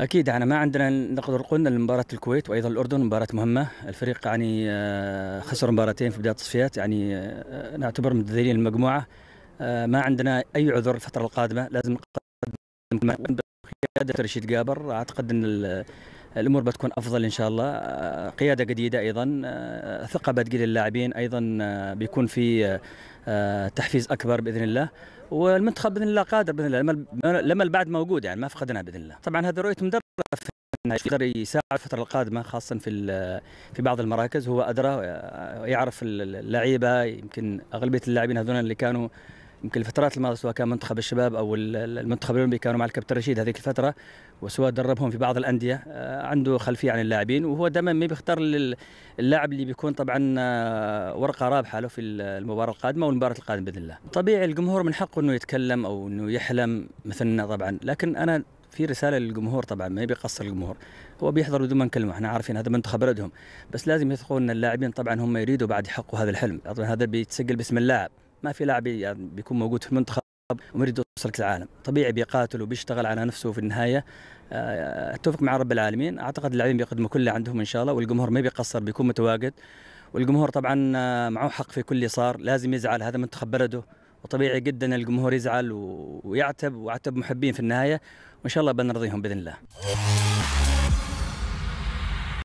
اكيد يعني ما عندنا نقدر قلنا مباراه الكويت وايضا الاردن مباراه مهمه الفريق يعني آه، خسر مباراتين في بدايه التصفيات يعني آه، نعتبر متذيلين المجموعه آه، ما عندنا اي عذر الفتره القادمه لازم نقدم قياده رشيد جابر اعتقد ان الامور بتكون افضل ان شاء الله آه، قياده جديده ايضا آه، ثقه بتجي للاعبين ايضا آه، بيكون في تحفيز اكبر باذن الله والمنتخب باذن الله قادر باذن الله لما البعد موجود يعني ما فقدناه باذن الله طبعا هذا رؤيه مدرب يقدر يساعد الفترة القادمة خاصة في في بعض المراكز هو أدرى يعرف اللعيبة يمكن أغلبية اللاعبين هذول اللي كانوا يمكن الفترات الماضيه سواء كان منتخب الشباب او المنتخب الاولمبي كانوا مع الكابتن رشيد هذيك الفتره وسواء دربهم في بعض الانديه آه، عنده خلفيه عن اللاعبين وهو دائما ما بيختار اللاعب اللي بيكون طبعا آه، ورقه رابحه له في المباراه القادمه والمباراه القادمه باذن الله. طبيعي الجمهور من حقه انه يتكلم او انه يحلم مثلنا طبعا لكن انا في رساله للجمهور طبعا ما بيقصر الجمهور هو بيحضر بدون ما نكلمه احنا عارفين هذا منتخب بلدهم بس لازم يثقون ان اللاعبين طبعا هم يريدوا بعد يحققوا هذا الحلم طبعا هذا بيتسجل باسم اللاعب ما في لاعب يعني بيكون موجود في المنتخب ومريد يوصل كاس العالم طبيعي بيقاتل وبيشتغل على نفسه في النهايه آه، اتفق مع رب العالمين اعتقد اللاعبين بيقدموا كل اللي عندهم ان شاء الله والجمهور ما بيقصر بيكون متواجد والجمهور طبعا آه، معه حق في كل اللي صار لازم يزعل هذا منتخب بلده وطبيعي جدا الجمهور يزعل ويعتب وعتب محبين في النهايه وان شاء الله بنرضيهم باذن الله